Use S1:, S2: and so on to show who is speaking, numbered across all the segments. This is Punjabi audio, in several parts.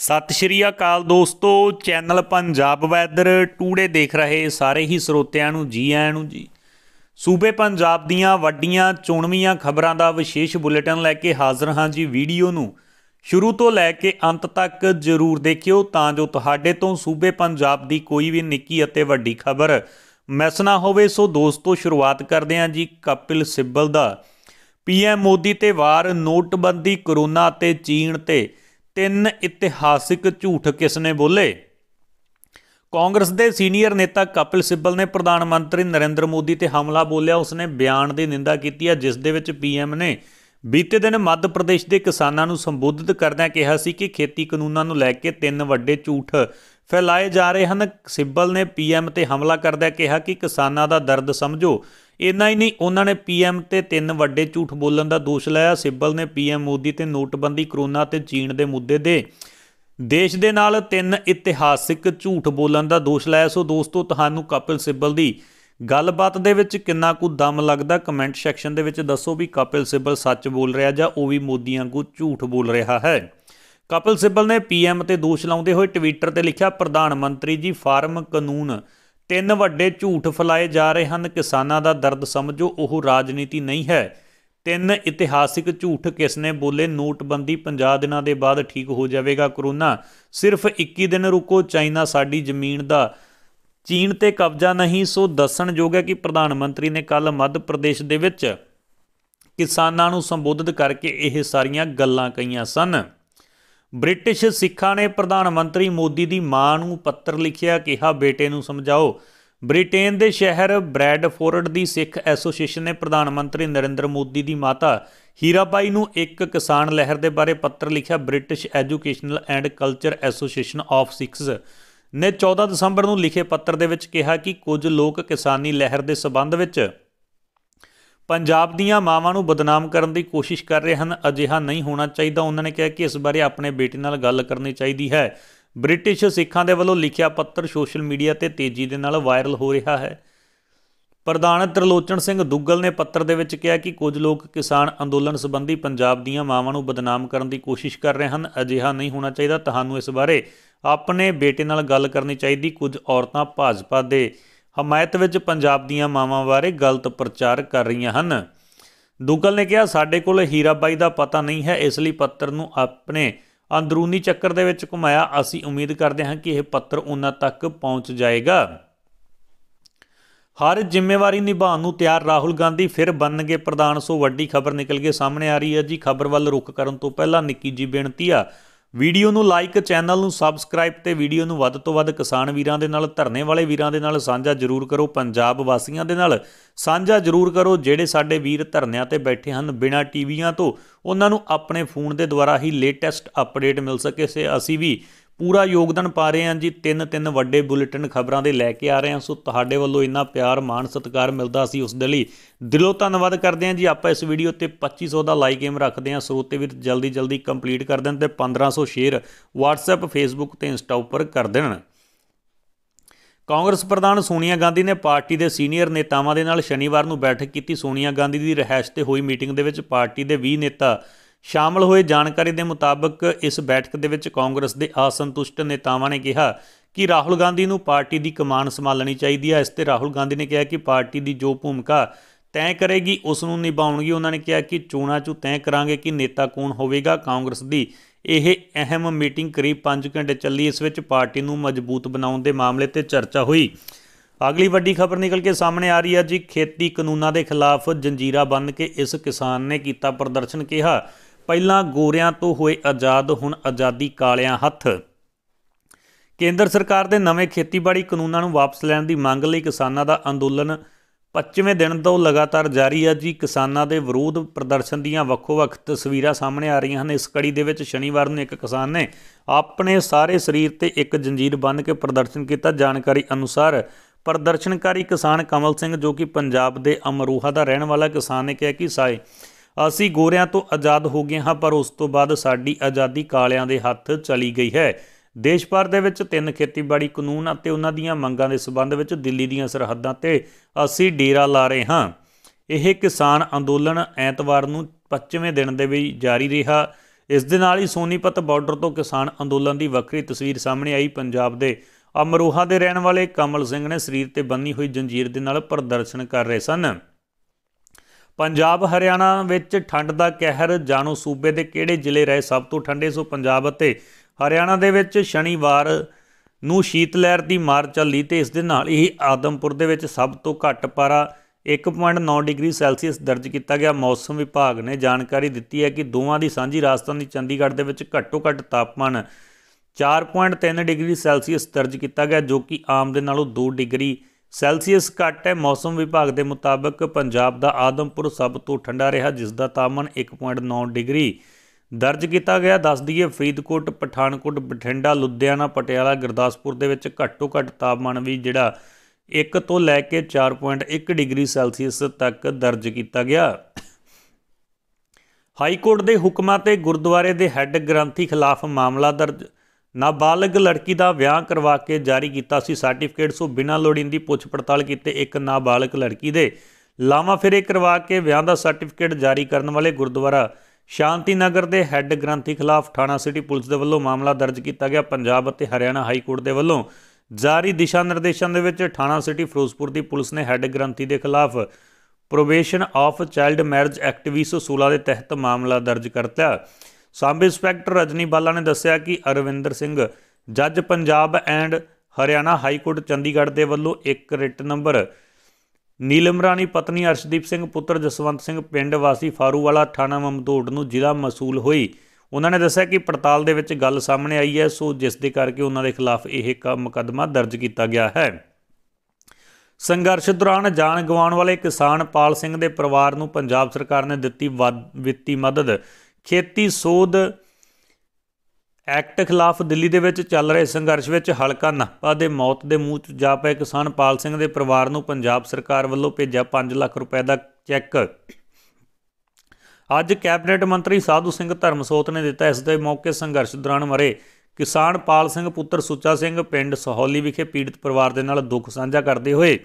S1: ਸਤਿ ਸ਼੍ਰੀ ਅਕਾਲ ਦੋਸਤੋ ਚੈਨਲ ਪੰਜਾਬ ਵੈਦਰ ਟੂਡੇ ਦੇਖ ਰਹੇ ਸਾਰੇ ਹੀ ਸਰੋਤਿਆਂ ਨੂੰ ਜੀ ਆਇਆਂ ਨੂੰ ਜੀ ਸੂਬੇ ਪੰਜਾਬ ਦੀਆਂ ਵੱਡੀਆਂ ਚੋਣਵੀਆਂ ਖਬਰਾਂ ਦਾ ਵਿਸ਼ੇਸ਼ ਬੁਲੇਟਿਨ ਲੈ ਕੇ ਹਾਜ਼ਰ ਹਾਂ ਜੀ ਵੀਡੀਓ ਨੂੰ ਸ਼ੁਰੂ ਤੋਂ ਲੈ ਕੇ ਅੰਤ ਤੱਕ ਜ਼ਰੂਰ ਦੇਖਿਓ ਤਾਂ ਜੋ ਤੁਹਾਡੇ ਤੋਂ ਸੂਬੇ ਪੰਜਾਬ ਦੀ ਕੋਈ ਵੀ ਨਿੱਕੀ ਅਤੇ ਵੱਡੀ ਖਬਰ ਮਿਸ ਨਾ ਹੋਵੇ ਸੋ ਦੋਸਤੋ ਸ਼ੁਰੂਆਤ ਕਰਦੇ ਹਾਂ ਜੀ ਕਪਿਲ ਸਿੱਬਲ ਦਾ ਪੀਐਮ ਮੋਦੀ ਤੇ ਵਾਰ ਨੋਟਬੰਦੀ ਕਰੋਨਾ ਤੇ ਚੀਨ ਤੇ ਤਿੰਨ ਇਤਿਹਾਸਿਕ ਝੂਠ ਕਿਸ ਨੇ ਬੋਲੇ ਕਾਂਗਰਸ ਦੇ ਸੀਨੀਅਰ ਨੇਤਾ ਕਪਿਲ ਸਿੱਬਲ ਨੇ ਪ੍ਰਧਾਨ ਮੰਤਰੀ ਨਰਿੰਦਰ ਮੋਦੀ ਤੇ ਹਮਲਾ ਬੋਲਿਆ ਉਸਨੇ ਬਿਆਨ ਦੀ ਨਿੰਦਾ ਕੀਤੀ ਹੈ ਜਿਸ ਦੇ ਵਿੱਚ ਪੀਐਮ ਨੇ ਬੀਤੇ ਦਿਨ ਮੱਧ ਪ੍ਰਦੇਸ਼ ਦੇ ਕਿਸਾਨਾਂ ਨੂੰ ਸੰਬੋਧਿਤ ਕਰਦਿਆਂ ਕਿਹਾ ਸੀ ਕਿ ਖੇਤੀ ਕਾਨੂੰਨਾਂ ਨੂੰ ਲੈ ਕੇ ਤਿੰਨ ਵੱਡੇ ਝੂਠ ਫੈਲਾਏ ਜਾ ਰਹੇ ਹਨ ਸਿੱਬਲ ਨੇ ਪੀਐਮ ਤੇ ਹਮਲਾ ਕਰਦਿਆਂ ਕਿਹਾ ਕਿ ਕਿਸਾਨਾਂ ਦਾ ਦਰਦ ਸਮਝੋ ਇੰਨਾ ਹੀ ਨਹੀਂ ਉਹਨਾਂ ਨੇ ਪੀਐਮ ਤੇ ਤਿੰਨ ਵੱਡੇ ਝੂਠ ਬੋਲਣ ਦਾ ਦੋਸ਼ ਲਾਇਆ ਸਿੱਬਲ ਨੇ ਪੀਐਮ ਮੋਦੀ ਤੇ ਨੋਟਬੰਦੀ ਕਰੋਨਾ ਤੇ ਚੀਨ ਦੇ ਮੁੱਦੇ ਦੇ ਦੇਸ਼ ਦੇ ਨਾਲ ਤਿੰਨ ਇਤਿਹਾਸਿਕ ਝੂਠ ਬੋਲਣ ਦਾ ਦੋਸ਼ ਲਾਇਆ ਸੋ ਦੋਸਤੋ ਤੁਹਾਨੂੰ ਕਪਿਲ ਸਿੱਬਲ ਦੀ ਗੱਲਬਾਤ ਦੇ ਵਿੱਚ ਕਿੰਨਾ ਕੁ ਦਮ ਲੱਗਦਾ ਕਮੈਂਟ ਸੈਕਸ਼ਨ ਦੇ ਵਿੱਚ ਦੱਸੋ ਵੀ ਕਪਿਲ ਸਿੱਬਲ ਸੱਚ ਬੋਲ ਰਿਹਾ ਜਾਂ ਉਹ ਵੀ ਮੋਦੀ ਵਾਂਗੂ ਝੂਠ ਬੋਲ ਰਿਹਾ ਹੈ ਕਪਿਲ ਸਿੱਬਲ ਨੇ ਪੀਐਮ ਤੇ ਦੋਸ਼ ਲਾਉਂਦੇ ਹੋਏ ਟਵਿੱਟਰ ਤੇ ਲਿਖਿਆ ਪ੍ਰਧਾਨ ਮੰਤਰੀ ਜੀ ਫਾਰਮ ਕਾਨੂੰਨ ਤਿੰਨ ਵੱਡੇ ਝੂਠ ਫਲਾਏ ਜਾ ਰਹੇ ਹਨ ਕਿਸਾਨਾਂ ਦਾ ਦਰਦ ਸਮਝੋ ਉਹ ਰਾਜਨੀਤੀ ਨਹੀਂ ਹੈ ਤਿੰਨ ਇਤਿਹਾਸਿਕ ਝੂਠ ਕਿਸ ਨੇ ਬੋਲੇ ਨੋਟਬੰਦੀ 50 ਦਿਨਾਂ ਦੇ ਬਾਅਦ ਠੀਕ ਹੋ ਜਾਵੇਗਾ ਕਰੋਨਾ ਸਿਰਫ 21 ਦਿਨ ਰੁਕੋ ਚਾਈਨਾ ਸਾਡੀ ਜ਼ਮੀਨ ਦਾ ਚੀਨ ਤੇ ਕਬਜ਼ਾ ਨਹੀਂ ਸੋ ਦੱਸਣਯੋਗ ਹੈ ਕਿ ਪ੍ਰਧਾਨ ਮੰਤਰੀ ਨੇ ਕੱਲ ਮੱਧ ਪ੍ਰਦੇਸ਼ ਦੇ ਵਿੱਚ ਕਿਸਾਨਾਂ ਨੂੰ ਸੰਬੋਧਿਤ ਕਰਕੇ ਇਹ ਸਾਰੀਆਂ ਗੱਲਾਂ ਕਹੀਆਂ ਸਨ ਬ੍ਰਿਟਿਸ਼ ਸਿੱਖਾਂ ਨੇ ਪ੍ਰਧਾਨ ਮੰਤਰੀ ਮੋਦੀ ਦੀ ਮਾਂ ਨੂੰ ਪੱਤਰ ਲਿਖਿਆ ਕਿਹਾ ਬੇਟੇ ਨੂੰ ਸਮਝਾਓ ਬ੍ਰਿਟੇਨ ਦੇ ਸ਼ਹਿਰ ਬ੍ਰੈਡਫੋਰਡ ਦੀ ਸਿੱਖ ਐਸੋਸੀਏਸ਼ਨ ਨੇ ਪ੍ਰਧਾਨ ਮੰਤਰੀ ਨਰਿੰਦਰ ਮੋਦੀ ਦੀ ਮਾਤਾ ਹੀਰਾਬਾਈ ਨੂੰ ਇੱਕ ਕਿਸਾਨ ਲਹਿਰ ਦੇ ਬਾਰੇ ਪੱਤਰ ਲਿਖਿਆ British educational and culture association of Sikhs ਨੇ 14 ਦਸੰਬਰ ਨੂੰ ਲਿਖੇ ਪੱਤਰ ਦੇ ਵਿੱਚ ਕਿਹਾ ਕਿ ਕੁਝ ਲੋਕ ਕਿਸਾਨੀ ਲਹਿਰ ਦੇ ਸਬੰਧ ਵਿੱਚ ਪੰਜਾਬ ਦੀਆਂ ਮਾਵਾਂ ਨੂੰ ਬਦਨਾਮ ਕਰਨ ਦੀ ਕੋਸ਼ਿਸ਼ ਕਰ ਰਹੇ ਹਨ ਅਜਿਹਾ ਨਹੀਂ ਹੋਣਾ ਚਾਹੀਦਾ ਉਹਨਾਂ ਨੇ ਕਿਹਾ ਕਿ ਇਸ ਬਾਰੇ ਆਪਣੇ ਬੇਟੇ ਨਾਲ ਗੱਲ ਕਰਨੀ ਚਾਹੀਦੀ ਹੈ ਬ੍ਰਿਟਿਸ਼ ਸਿੱਖਾਂ ਦੇ ਵੱਲੋਂ ਲਿਖਿਆ ਪੱਤਰ ਸੋਸ਼ਲ ਮੀਡੀਆ ਤੇ ਤੇਜ਼ੀ ਦੇ ਨਾਲ ਵਾਇਰਲ ਹੋ ਰਿਹਾ ਹੈ ਪ੍ਰਧਾਨ ਤਰਲੋਚਨ ਸਿੰਘ ਦੁੱਗਲ ਨੇ ਪੱਤਰ ਦੇ ਵਿੱਚ ਕਿਹਾ ਕਿ ਕੁਝ ਲੋਕ ਕਿਸਾਨ ਅੰਦੋਲਨ ਸੰਬੰਧੀ ਪੰਜਾਬ ਦੀਆਂ ਮਾਵਾਂ ਨੂੰ ਬਦਨਾਮ ਕਰਨ ਦੀ ਕੋਸ਼ਿਸ਼ ਕਰ ਰਹੇ ਹਨ ਅਜਿਹਾ ਨਹੀਂ ਹੋਣਾ ਚਾਹੀਦਾ ਤੁਹਾਨੂੰ ਇਸ ਬਾਰੇ ਆਪਣੇ ਬੇਟੇ ਨਾਲ ਗੱਲ ਕਰਨੀ ਚਾਹੀਦੀ ਕੁਝ ਔਰਤਾਂ ਭਾਜਪਾ ਦੇ ਹਮਾਇਤ ਵਿੱਚ ਪੰਜਾਬ ਦੀਆਂ ਮਾਵਾਂ ਬਾਰੇ ਗਲਤ ਪ੍ਰਚਾਰ ਕਰ ਰਹੀਆਂ ਹਨ ਦੁਗਲ ਨੇ ਕਿਹਾ ਸਾਡੇ ਕੋਲ ਹੀਰਾਬਾਈ ਦਾ ਪਤਾ ਨਹੀਂ ਹੈ ਇਸ ਲਈ ਪੱਤਰ ਨੂੰ ਆਪਣੇ ਅੰਦਰੂਨੀ ਚੱਕਰ ਦੇ ਵਿੱਚ ਘੁਮਾਇਆ ਅਸੀਂ ਉਮੀਦ ਕਰਦੇ ਹਾਂ ਕਿ ਇਹ ਪੱਤਰ ਉਹਨਾਂ ਤੱਕ ਪਹੁੰਚ ਜਾਏਗਾ ਹਰ ਜ਼ਿੰਮੇਵਾਰੀ ਨਿਭਾਉਣ ਨੂੰ ਤਿਆਰ ਰਾਹੁਲ ਗਾਂਧੀ ਫਿਰ ਬਣਨਗੇ ਪ੍ਰਧਾਨ ਸੋ ਵੱਡੀ ਖਬਰ ਨਿਕਲ ਕੇ ਸਾਹਮਣੇ ਆ ਰਹੀ ਹੈ ਜੀ ਖਬਰ ਵੱਲ ਰੁਕ ਕਰਨ ਤੋਂ ਪਹਿਲਾਂ ਨਿੱਕੀ ਜੀ ਬੇਨਤੀ ਆ ਵੀਡੀਓ ਨੂੰ ਲਾਈਕ ਚੈਨਲ ਨੂੰ ਸਬਸਕ੍ਰਾਈਬ ਤੇ ਵੀਡੀਓ ਨੂੰ ਵੱਧ ਤੋਂ ਵੱਧ ਕਿਸਾਨ ਵੀਰਾਂ ਦੇ ਨਾਲ ਧਰਨੇ ਵਾਲੇ ਵੀਰਾਂ ਦੇ ਨਾਲ ਸਾਂਝਾ ਜ਼ਰੂਰ ਕਰੋ ਪੰਜਾਬ ਵਾਸੀਆਂ ਦੇ ਨਾਲ ਸਾਂਝਾ ਜ਼ਰੂਰ ਕਰੋ ਜਿਹੜੇ ਸਾਡੇ ਵੀਰ ਧਰਨਿਆਂ ਤੇ ਬੈਠੇ ਹਨ ਬਿਨਾਂ ਟੀਵੀਆਂ ਤੋਂ ਉਹਨਾਂ ਨੂੰ ਆਪਣੇ ਫੋਨ ਦੇ ਦੁਆਰਾ ਹੀ ਲੇਟੈਸਟ ਅਪਡੇਟ ਮਿਲ ਸਕੇ ਸੇ ਅਸੀਂ ਵੀ ਪੂਰਾ ਯੋਗਦਾਨ ਪਾ ਰਹੇ ਹਾਂ ਜੀ ਤਿੰਨ ਤਿੰਨ ਵੱਡੇ ਬੁਲੇਟਿਨ ਖਬਰਾਂ ਦੇ ਲੈ ਕੇ ਆ ਰਹੇ ਹਾਂ ਸੋ ਤੁਹਾਡੇ ਵੱਲੋਂ ਇੰਨਾ ਪਿਆਰ ਮਾਣ ਸਤਿਕਾਰ ਮਿਲਦਾ ਸੀ ਉਸ ਦੇ ਲਈ ਦਿਲੋਂ ਧੰਨਵਾਦ ਕਰਦੇ ਹਾਂ ਜੀ ਆਪਾਂ ਇਸ ਵੀਡੀਓ ਤੇ 2500 ਦਾ ਲਾਈਕ ਏਮ ਰੱਖਦੇ ਹਾਂ ਸਰੋਤੇ ਵੀ ਜਲਦੀ ਜਲਦੀ ਕੰਪਲੀਟ ਕਰ ਦੇਣ ਤੇ 1500 ਸ਼ੇਅਰ WhatsApp Facebook ਤੇ Insta ਉੱਪਰ ਕਰ ਦੇਣ ਕਾਂਗਰਸ ਪ੍ਰਧਾਨ ਸੋਨੀਆ ਗਾਂਧੀ ਨੇ ਪਾਰਟੀ ਦੇ ਸੀਨੀਅਰ ਨੇਤਾਵਾਂ ਦੇ ਨਾਲ ਸ਼ਨੀਵਾਰ ਨੂੰ ਬੈਠਕ ਕੀਤੀ ਸੋਨੀਆ ਗਾਂਧੀ ਦੀ ਰਹਿائش ਤੇ ਹੋਈ ਮੀਟਿੰਗ ਦੇ ਵਿੱਚ ਪਾਰਟੀ ਦੇ 20 ਨੇਤਾ ਸ਼ਾਮਲ ਹੋਏ ਜਾਣਕਾਰੀ ਦੇ ਮੁਤਾਬਕ ਇਸ ਬੈਠਕ ਦੇ ਵਿੱਚ ਕਾਂਗਰਸ ਦੇ ਅਸੰਤੁਸ਼ਟ ਨੇਤਾਵਾਂ ਨੇ ਕਿਹਾ ਕਿ ਰਾਹੁਲ ਗਾਂਧੀ ਨੂੰ ਪਾਰਟੀ ਦੀ ਕਮਾਨ ਸੰਭਾਲਣੀ ਚਾਹੀਦੀ ਹੈ ਇਸ ਤੇ ਰਾਹੁਲ ਗਾਂਧੀ ਨੇ ਕਿਹਾ ਕਿ ਪਾਰਟੀ ਦੀ ਜੋ ਭੂਮਿਕਾ ਤੈਅ ਕਰੇਗੀ ਉਸ ਨੂੰ ਨਿਭਾਉਣਗੇ ਉਹਨਾਂ ਨੇ ਕਿਹਾ ਕਿ ਚੋਣਾਂ 'ਚ ਤੈਅ ਕਰਾਂਗੇ ਕਿ ਨੇਤਾ ਕੌਣ ਹੋਵੇਗਾ ਕਾਂਗਰਸ ਦੀ ਇਹ ਅਹਿਮ ਮੀਟਿੰਗ ਕਰੀਬ 5 ਘੰਟੇ ਚੱਲੀ ਇਸ ਵਿੱਚ ਪਾਰਟੀ ਨੂੰ ਮਜ਼ਬੂਤ ਬਣਾਉਣ ਦੇ ਮਾਮਲੇ ਤੇ ਚਰਚਾ ਹੋਈ ਅਗਲੀ ਵੱਡੀ ਖਬਰ ਨਿਕਲ ਕੇ ਸਾਹਮਣੇ ਆ ਰਹੀ ਹੈ ਜੀ ਖੇਤੀ ਕਾਨੂੰਨਾਂ ਦੇ ਖਿਲਾਫ ਜੰਜੀਰਾ ਬੰਨ ਕੇ ਇਸ ਕਿਸਾਨ ਨੇ ਕੀਤਾ ਪ੍ਰਦਰਸ਼ਨ ਕਿਹਾ ਪਹਿਲਾਂ ਗੋਰਿਆਂ ਤੋਂ ਹੋਏ ਆਜ਼ਾਦ ਹੁਣ ਆਜ਼ਾਦੀ ਕਾਲਿਆਂ ਹੱਥ ਕੇਂਦਰ ਸਰਕਾਰ ਦੇ ਨਵੇਂ ਖੇਤੀਬਾੜੀ ਕਾਨੂੰਨਾਂ ਨੂੰ ਵਾਪਸ ਲੈਣ ਦੀ ਮੰਗ ਲਈ ਕਿਸਾਨਾਂ ਦਾ ਅੰਦੋਲਨ 25ਵੇਂ ਦਿਨ ਤੋਂ ਲਗਾਤਾਰ ਜਾਰੀ ਹੈ ਜੀ ਕਿਸਾਨਾਂ ਦੇ ਵਿਰੋਧ ਪ੍ਰਦਰਸ਼ਨ ਦੀਆਂ ਵੱਖੋ-ਵੱਖ ਤਸਵੀਰਾਂ ਸਾਹਮਣੇ ਆ ਰਹੀਆਂ ਹਨ ਇਸ ਕੜੀ ਦੇ ਵਿੱਚ ਸ਼ਨੀਵਾਰ ਨੂੰ ਇੱਕ ਕਿਸਾਨ ਨੇ ਆਪਣੇ ਸਾਰੇ ਸਰੀਰ ਤੇ ਇੱਕ ਜੰਜੀਰ ਬੰਨ੍ਹ ਕੇ ਪ੍ਰਦਰਸ਼ਨ ਕੀਤਾ ਜਾਣਕਾਰੀ ਅਨੁਸਾਰ ਪ੍ਰਦਰਸ਼ਨਕਾਰੀ ਕਿਸਾਨ ਕਮਲ ਸਿੰਘ ਜੋ ਕਿ ਪੰਜਾਬ ਦੇ ਅਮਰੋਹਾ ਦਾ ਰਹਿਣ ਵਾਲਾ ਕਿਸਾਨ ਨੇ ਕਿਹਾ ਕਿ ਸਾਏ ਅਸੀਂ ਗੋਰਿਆਂ ਤੋਂ ਆਜ਼ਾਦ ਹੋ ਗਏ ਹਾਂ ਪਰ ਉਸ ਤੋਂ ਬਾਅਦ ਸਾਡੀ ਆਜ਼ਾਦੀ ਕਾਲਿਆਂ ਦੇ ਹੱਥ ਚਲੀ ਗਈ ਹੈ ਦੇਸ਼ ਭਰ ਦੇ ਵਿੱਚ ਤਿੰਨ ਖੇਤੀਬਾੜੀ ਕਾਨੂੰਨ ਅਤੇ ਉਹਨਾਂ ਦੀਆਂ ਮੰਗਾਂ ਦੇ ਸਬੰਧ ਵਿੱਚ ਦਿੱਲੀ ਦੀਆਂ ਸਰਹੱਦਾਂ ਤੇ ਅਸੀਂ ਡੇਰਾ ਲਾ ਰਹੇ ਹਾਂ ਇਹ ਕਿਸਾਨ ਅੰਦੋਲਨ ਐਤਵਾਰ ਨੂੰ 25ਵੇਂ ਦਿਨ ਦੇ ਵੀ ਜਾਰੀ ਰਿਹਾ ਇਸ ਦੇ ਨਾਲ ਹੀ ਸੋਨੀਪਤ ਬਾਰਡਰ ਤੋਂ ਕਿਸਾਨ ਅੰਦੋਲਨ ਦੀ ਵੱਖਰੀ ਤਸਵੀਰ ਸਾਹਮਣੇ ਆਈ ਪੰਜਾਬ ਦੇ ਅਮਰੋਹਾ ਦੇ ਰਹਿਣ ਵਾਲੇ ਕਮਲ ਸਿੰਘ ਨੇ ਸਰੀਰ ਤੇ ਬੰਨੀ ਹੋਈ ਜੰਜੀਰ ਦੇ ਨਾਲ ਪ੍ਰਦਰਸ਼ਨ ਕਰ ਰਹੇ ਸਨ ਪੰਜਾਬ ਹਰਿਆਣਾ ਵਿੱਚ ਠੰਡ ਦਾ ਕਹਿਰ ਜਾਣੋ ਸੂਬੇ ਦੇ ਕਿਹੜੇ ਜ਼ਿਲ੍ਹੇ ਰਹੇ ਸਭ ਤੋਂ ਠੰਡੇ ਸੋ ਪੰਜਾਬ ਅਤੇ ਹਰਿਆਣਾ ਦੇ ਵਿੱਚ ਸ਼ਨੀਵਾਰ ਨੂੰ ਸ਼ੀਤ ਲਹਿਰ ਦੀ ਮਾਰ ਚੱਲੀ ਤੇ ਇਸ ਦੇ ਨਾਲ ਹੀ ਆਦਮਪੁਰ ਦੇ ਵਿੱਚ ਸਭ ਤੋਂ ਘੱਟ ਪਾਰਾ 1.9 ਡਿਗਰੀ ਸੈਲਸੀਅਸ ਦਰਜ ਕੀਤਾ ਗਿਆ ਮੌਸਮ ਵਿਭਾਗ ਨੇ ਜਾਣਕਾਰੀ ਦਿੱਤੀ ਹੈ ਕਿ ਦੋਵਾਂ ਦੀ ਸਾਂਝੀ ਰਾਜਧਾਨੀ ਚੰਡੀਗੜ੍ਹ ਦੇ ਵਿੱਚ ਘੱਟੋ-ਘੱਟ ਤਾਪਮਾਨ 4.3 ਡਿਗਰੀ ਸੈਲਸੀਅਸ ਦਰਜ ਕੀਤਾ ਗਿਆ ਜੋ ਕਿ ਆਮ ਦੇ ਨਾਲੋਂ 2 ਡਿਗਰੀ ਸੈਲਸੀਅਸ ਘੱਟ ਹੈ ਮੌਸਮ ਵਿਭਾਗ ਦੇ ਮੁਤਾਬਕ ਪੰਜਾਬ ਦਾ ਆਦਮਪੁਰ ਸਭ ਤੋਂ ਠੰਡਾ ਰਿਹਾ ਜਿਸ ਦਾ ਤਾਪਮਾਨ 1.9 ਡਿਗਰੀ ਦਰਜ ਕੀਤਾ ਗਿਆ ਦੱਸ ਦਈਏ ਫਰੀਦਕੋਟ ਪਠਾਨਕੋਟ ਬਠਿੰਡਾ ਲੁਧਿਆਣਾ ਪਟਿਆਲਾ ਗੁਰਦਾਸਪੁਰ ਦੇ ਵਿੱਚ ਘੱਟੋ ਘੱਟ ਤਾਪਮਾਨ ਵੀ ਜਿਹੜਾ 1 ਤੋਂ ਲੈ ਕੇ 4.1 ਡਿਗਰੀ ਸੈਲਸੀਅਸ ਤੱਕ ਦਰਜ ਕੀਤਾ ਗਿਆ ਹਾਈ ਕੋਰਟ ਦੇ ਹੁਕਮਾਂ ਤੇ ਗੁਰਦੁਆਰੇ ਦੇ ਹੈੱਡ ਗ੍ਰੰਥੀ ਖਿਲਾਫ ਮਾਮਲਾ ਦਰਜ ਨਾਬਾਲਗ ਲੜਕੀ ਦਾ ਵਿਆਹ ਕਰਵਾ ਕੇ ਜਾਰੀ ਕੀਤਾ ਸੀ ਸਰਟੀਫਿਕੇਟ ਸੋ ਬਿਨਾਂ ਲੋੜੀਂਦੀ ਪੁੱਛ ਪੜਤਾਲ ਕੀਤੇ ਇੱਕ ਨਾਬਾਲਗ ਲੜਕੀ ਦੇ ਲਾਵਾ ਫੇਰੇ ਕਰਵਾ ਕੇ ਵਿਆਹ ਦਾ ਸਰਟੀਫਿਕੇਟ ਜਾਰੀ ਕਰਨ ਵਾਲੇ ਗੁਰਦੁਆਰਾ ਸ਼ਾਂਤੀ ਨਗਰ ਦੇ ਹੈੱਡ ਗ੍ਰੰਥੀ ਖਿਲਾਫ ਥਾਣਾ ਸਿਟੀ ਪੁਲਿਸ ਦੇ ਵੱਲੋਂ ਮਾਮਲਾ ਦਰਜ ਕੀਤਾ ਗਿਆ ਪੰਜਾਬ ਅਤੇ ਹਰਿਆਣਾ ਹਾਈ ਕੋਰਟ ਦੇ ਵੱਲੋਂ ਜਾਰੀ ਦਿਸ਼ਾ ਨਿਰਦੇਸ਼ਾਂ ਦੇ ਵਿੱਚ ਥਾਣਾ ਸਿਟੀ ਫਿਰੋਜ਼ਪੁਰ ਦੀ ਪੁਲਿਸ ਨੇ ਹੈੱਡ ਗ੍ਰੰਥੀ ਦੇ ਖਿਲਾਫ prohibition of child marriage act 2016 ਦੇ ਤਹਿਤ ਮਾਮਲਾ ਦਰਜ ਕਰਤਾ ਸਬ ਇੰਸਪੈਕਟਰ ਰਜਨੀ ਬਾਲਾ ਨੇ ਦੱਸਿਆ ਕਿ ਅਰਵਿੰਦਰ ਸਿੰਘ ਜੱਜ Punjab and Haryana high court Chandigarh ਦੇ ਵੱਲੋਂ ਇੱਕ ਰਿਟ ਨੰਬਰ ਨੀਲਮ ਰਾਣੀ ਪਤਨੀ ਅਰਸ਼ਦੀਪ ਸਿੰਘ ਪੁੱਤਰ ਜਸਵੰਤ ਸਿੰਘ ਪਿੰਡ ਵਾਸੀ ਫਾਰੂਵਾਲਾ ਥਾਣਾ ਮਮਦੋੜ ਨੂੰ ਜ਼ਿਲ੍ਹਾ ਮਸੂਲ ਹੋਈ ਉਹਨਾਂ ਨੇ ਦੱਸਿਆ ਕਿ ਪੜਤਾਲ ਦੇ ਵਿੱਚ ਗੱਲ ਸਾਹਮਣੇ ਆਈ ਹੈ ਸੋ ਜਿਸ ਦੇ ਕਰਕੇ ਉਹਨਾਂ ਦੇ ਖਿਲਾਫ ਇਹ ਮੁਕੱਦਮਾ ਦਰਜ ਕੀਤਾ ਗਿਆ ਹੈ ਸੰਘਰਸ਼ ਦੌਰਾਨ ਜਾਨ ਗਵਾਉਣ ਵਾਲੇ ਕਿਸਾਨ ਪਾਲ ਸਿੰਘ ਦੇ ਪਰਿਵਾਰ ਨੂੰ ਪੰਜਾਬ ਸਰਕਾਰ ਨੇ ਦਿੱਤੀ ਵਿੱਤੀ ਮਦਦ ਖੇਤੀ ਸੋਧ ਐਕਟ ਖਿਲਾਫ ਦਿੱਲੀ ਦੇ ਵਿੱਚ ਚੱਲ ਰਹੇ ਸੰਘਰਸ਼ ਵਿੱਚ ਹਲਕਾ ਨਾਪਾ ਦੇ ਮੌਤ ਦੇ ਮੂੰਹ 'ਚ ਜਾ ਪਏ ਕਿਸਾਨ ਪਾਲ ਸਿੰਘ ਦੇ ਪਰਿਵਾਰ ਨੂੰ ਪੰਜਾਬ ਸਰਕਾਰ ਵੱਲੋਂ ਭੇਜਿਆ 5 ਲੱਖ ਰੁਪਏ ਦਾ ਚੈੱਕ ਅੱਜ ਕੈਬਨਿਟ ਮੰਤਰੀ ਸਾਧੂ ਸਿੰਘ ਧਰਮਸੋਤ ਨੇ ਦਿੱਤਾ ਇਸ ਦੇ ਮੌਕੇ ਸੰਘਰਸ਼ ਦੌਰਾਨ ਮਰੇ ਕਿਸਾਨ ਪਾਲ ਸਿੰਘ ਪੁੱਤਰ ਸੁੱਚਾ ਸਿੰਘ ਪਿੰਡ ਸਹੌਲੀ ਵਿਖੇ ਪੀੜਤ ਪਰਿਵਾਰ ਦੇ ਨਾਲ ਦੁੱਖ ਸਾਂਝਾ ਕਰਦੇ ਹੋਏ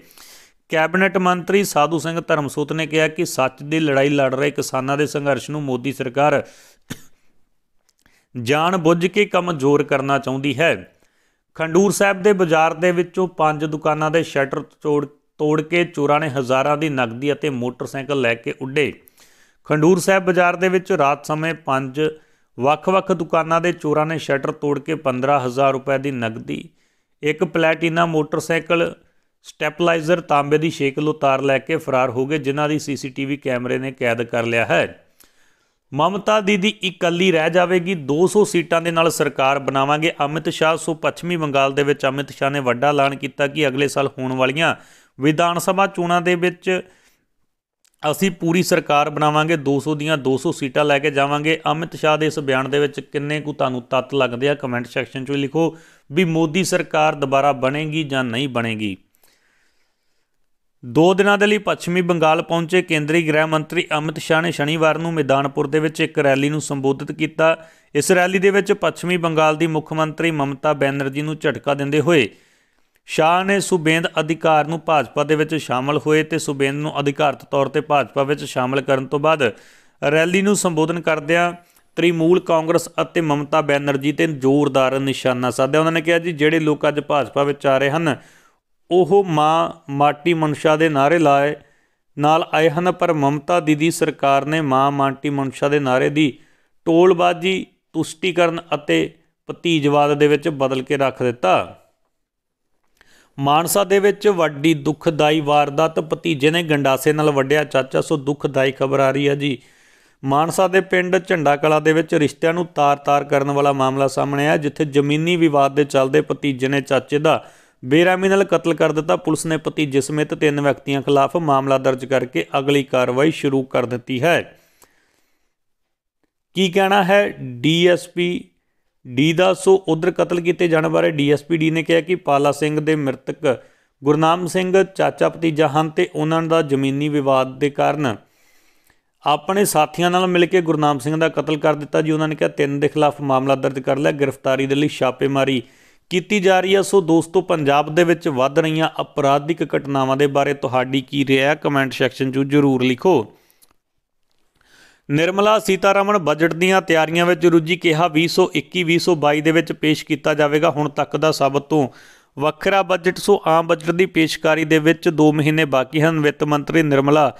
S1: ਕੈਬਨਿਟ ਮੰਤਰੀ ਸਾਧੂ ਸਿੰਘ ਧਰਮਸੋਤ ਨੇ ਕਿਹਾ ਕਿ ਸੱਚ ਦੀ ਲੜਾਈ ਲੜ ਰਹੇ ਕਿਸਾਨਾਂ ਦੇ ਸੰਘਰਸ਼ ਨੂੰ ਮੋਦੀ ਸਰਕਾਰ ਜਾਣ ਬੁੱਝ ਕੇ ਕਮਜ਼ੋਰ ਕਰਨਾ ਚਾਹੁੰਦੀ ਹੈ ਖੰਡੂਰ ਸਾਹਿਬ ਦੇ ਬਾਜ਼ਾਰ ਦੇ ਵਿੱਚੋਂ ਪੰਜ ਦੁਕਾਨਾਂ ਦੇ ਸ਼ਟਰ ਤੋੜ ਤੋੜ ਕੇ ਚੋਰਾਂ ਨੇ ਹਜ਼ਾਰਾਂ ਦੀ ਨਕਦੀ ਅਤੇ ਮੋਟਰਸਾਈਕਲ ਲੈ ਕੇ ਉੱਡੇ ਖੰਡੂਰ ਸਾਹਿਬ ਬਾਜ਼ਾਰ ਦੇ ਵਿੱਚ ਰਾਤ ਸਮੇਂ ਪੰਜ ਵੱਖ-ਵੱਖ ਦੁਕਾਨਾਂ ਦੇ ਚੋਰਾਂ ਨੇ ਸ਼ਟਰ ਤੋੜ ਕੇ 15000 ਰੁਪਏ ਦੀ ਨਕਦੀ ਇੱਕ ਪਲੈਟੀਨਾ ਮੋਟਰਸਾਈਕਲ ਸਟੈਪਲਾਈਜ਼ਰ ਤਾਂਬੇ ਦੀ ਸ਼ੇਕਲ ਉਤਾਰ ਲੈ ਕੇ ਫਰਾਰ ਹੋ ਗਏ ਜਿਨ੍ਹਾਂ ਦੀ ਸੀਸੀਟੀਵੀ ਕੈਮਰੇ ਨੇ ਕੈਦ ਕਰ ਲਿਆ ਹੈ ਮਮਤਾ ਦੀਦੀ ਇਕੱਲੀ ਰਹਿ ਜਾਵੇਗੀ 200 ਸੀਟਾਂ ਦੇ ਨਾਲ ਸਰਕਾਰ ਬਣਾਵਾਂਗੇ ਅਮਿਤ ਸ਼ਾਹ ਸੋ ਪੱਛਮੀ ਬੰਗਾਲ ਦੇ ਵਿੱਚ ਅਮਿਤ ਸ਼ਾਹ ਨੇ ਵੱਡਾ ਐਲਾਨ ਕੀਤਾ ਕਿ ਅਗਲੇ ਸਾਲ ਹੋਣ ਵਾਲੀਆਂ ਵਿਧਾਨ ਸਭਾ ਚੋਣਾਂ ਦੇ ਵਿੱਚ ਅਸੀਂ ਪੂਰੀ ਸਰਕਾਰ ਬਣਾਵਾਂਗੇ 200 ਦੀਆਂ 200 ਸੀਟਾਂ ਲੈ ਕੇ ਜਾਵਾਂਗੇ ਅਮਿਤ ਸ਼ਾਹ ਦੇ ਇਸ ਬਿਆਨ ਦੇ ਵਿੱਚ ਕਿੰਨੇ ਕੁ ਤੁਹਾਨੂੰ ਤੱਤ ਲੱਗਦੇ ਆ ਕਮੈਂਟ ਸੈਕਸ਼ਨ 'ਚ ਲਿਖੋ ਵੀ ਮੋਦੀ ਸਰਕਾਰ ਦੁਬਾਰਾ ਬਣੇਗੀ ਜਾਂ ਨਹੀਂ ਬਣੇਗੀ ਦੋ ਦਿਨਾਂ ਦੇ ਲਈ ਪੱਛਮੀ ਬੰਗਾਲ ਪਹੁੰਚੇ ਕੇਂਦਰੀ ਗ੍ਰਹਿ ਮੰਤਰੀ ਅਮਿਤ ਸ਼ਾਹ ਨੇ ਸ਼ਨੀਵਾਰ ਨੂੰ ਮੈਦਾਨਪੁਰ ਦੇ ਵਿੱਚ ਇੱਕ ਰੈਲੀ ਨੂੰ ਸੰਬੋਧਿਤ ਕੀਤਾ ਇਸ ਰੈਲੀ ਦੇ ਵਿੱਚ ਪੱਛਮੀ ਬੰਗਾਲ ਦੀ ਮੁੱਖ ਮੰਤਰੀ ਮਮਤਾ ਬੈਨਰਜੀ ਨੂੰ ਝਟਕਾ ਦਿੰਦੇ ਹੋਏ ਸ਼ਾਹ ਨੇ ਸੁਬੇਂਦ ਅਧਿਕਾਰ ਨੂੰ ਭਾਜਪਾ ਦੇ ਵਿੱਚ ਸ਼ਾਮਲ ਹੋਏ ਤੇ ਸੁਬੇਂਦ ਨੂੰ ਅਧਿਕਾਰਤ ਤੌਰ ਤੇ ਭਾਜਪਾ ਵਿੱਚ ਸ਼ਾਮਲ ਕਰਨ ਤੋਂ ਬਾਅਦ ਰੈਲੀ ਨੂੰ ਸੰਬੋਧਨ ਕਰਦਿਆਂ ਤ੍ਰਿਮੂਲ ਕਾਂਗਰਸ ਅਤੇ ਮਮਤਾ ਬੈਨਰਜੀ ਤੇ ਜ਼ੋਰਦਾਰ ਨਿਸ਼ਾਨਾ ਸਾਧਿਆ ਉਹਨਾਂ ਨੇ ਕਿਹਾ ਜੀ ਜਿਹੜੇ ਲੋਕ ਅੱਜ ਭਾਜਪਾ ਵਿੱਚ ਆ ਰਹੇ ਹਨ ਉਹ ਮਾਂ ਮਾਟੀ ਮਨਸ਼ਾ ਦੇ ਨਾਰੇ ਲਾਏ ਨਾਲ ਆਏ ਹਨ ਪਰ ਮਮਤਾ ਦੀਦੀ ਸਰਕਾਰ ਨੇ ਮਾਂ ਮਾਟੀ ਮਨਸ਼ਾ ਦੇ ਨਾਰੇ ਦੀ ਟੋਲਬਾਜੀ ਤੁਸ਼ਟੀਕਰਨ ਅਤੇ ਭਤੀਜਵਾਦ ਦੇ ਵਿੱਚ ਬਦਲ ਕੇ ਰੱਖ ਦਿੱਤਾ ਮਾਨਸਾ ਦੇ ਵਿੱਚ ਵੱਡੀ ਦੁਖਦਾਈ ਵਾਰਦਾਤ ਭਤੀਜੇ ਨੇ ਗੰਡਾਸੇ ਨਾਲ ਵੱਡਿਆ ਚਾਚਾ ਸੋ ਦੁਖਦਾਈ ਖਬਰ ਆ ਰਹੀ ਹੈ ਜੀ ਮਾਨਸਾ ਦੇ ਪਿੰਡ ਝੰਡਾ ਕਲਾ ਦੇ ਵਿੱਚ ਰਿਸ਼ਤਿਆਂ ਨੂੰ ਤਾਰ-ਤਾਰ ਕਰਨ ਵਾਲਾ ਮਾਮਲਾ ਸਾਹਮਣੇ ਆਇਆ ਜਿੱਥੇ ਜ਼ਮੀਨੀ ਵਿਵਾਦ ਦੇ ਚੱਲਦੇ ਭਤੀਜੇ ਨੇ ਚਾਚੇ ਦਾ ਬੇਰਾਮੀ ਨਾਲ ਕਤਲ ਕਰ ਦਿੱਤਾ ਪੁਲਿਸ ਨੇ ਪਤੀ ਜਿਸਮਿਤ ਤਿੰਨ ਵਿਅਕਤੀਆਂ ਖਿਲਾਫ ਮਾਮਲਾ ਦਰਜ ਕਰਕੇ ਅਗਲੀ ਕਾਰਵਾਈ ਸ਼ੁਰੂ ਕਰ ਦਿੱਤੀ ਹੈ ਕੀ ਕਹਿਣਾ ਹੈ ਡੀਐਸਪੀ ਡੀ ਦਾ ਸੋ ਉਧਰ ਕਤਲ ਕੀਤੇ ਜਾਣ ਬਾਰੇ ਡੀਐਸਪੀ ਡੀ ਨੇ ਕਿਹਾ ਕਿ ਪਾਲਾ ਸਿੰਘ ਦੇ ਮ੍ਰਿਤਕ ਗੁਰਨਾਮ ਸਿੰਘ ਚਾਚਾ ਭਤੀਜਾ ਹਨ ਤੇ ਉਹਨਾਂ ਦਾ ਜ਼ਮੀਨੀ ਵਿਵਾਦ ਦੇ ਕਾਰਨ ਆਪਣੇ ਸਾਥੀਆਂ ਨਾਲ ਮਿਲ ਕੇ ਗੁਰਨਾਮ ਸਿੰਘ ਦਾ ਕਤਲ ਕਰ ਦਿੱਤਾ ਜੀ ਉਹਨਾਂ ਨੇ ਕਿਹਾ ਤਿੰਨ ਦੇ ਖਿਲਾਫ ਮਾਮਲਾ ਦਰਜ ਕਰ ਲਿਆ ਗ੍ਰਿਫਤਾਰੀ ਦੇ ਲਈ ਛਾਪੇਮਾਰੀ ਕੀਤੀ ਜਾ ਰਹੀ ਹੈ ਸੋ ਦੋਸਤੋ ਪੰਜਾਬ ਦੇ ਵਿੱਚ ਵੱਧ ਰਹੀਆਂ ਅਪਰਾਧਿਕ ਘਟਨਾਵਾਂ ਦੇ ਬਾਰੇ ਤੁਹਾਡੀ ਕੀ ਰਾਇ ਹੈ ਕਮੈਂਟ ਸੈਕਸ਼ਨ 'ਚ ਜ਼ਰੂਰ ਲਿਖੋ ਨਿਰਮਲਾ ਸੀਤਾਰਮਨ ਬਜਟ ਦੀਆਂ ਤਿਆਰੀਆਂ ਵਿੱਚ ਰੁੱਝੀ ਕਿਹਾ 2021-2022 ਦੇ ਵਿੱਚ ਪੇਸ਼ ਕੀਤਾ ਜਾਵੇਗਾ ਹੁਣ ਤੱਕ ਦਾ ਸਭ ਤੋਂ ਵੱਖਰਾ ਬਜਟ ਸੋ ਆਮ ਬਜਟ ਦੀ ਪੇਸ਼ਕਾਰੀ ਦੇ ਵਿੱਚ 2 ਮਹੀਨੇ ਬਾਕੀ ਹਨ ਵਿੱਤ ਮੰਤਰੀ ਨਿਰਮਲਾ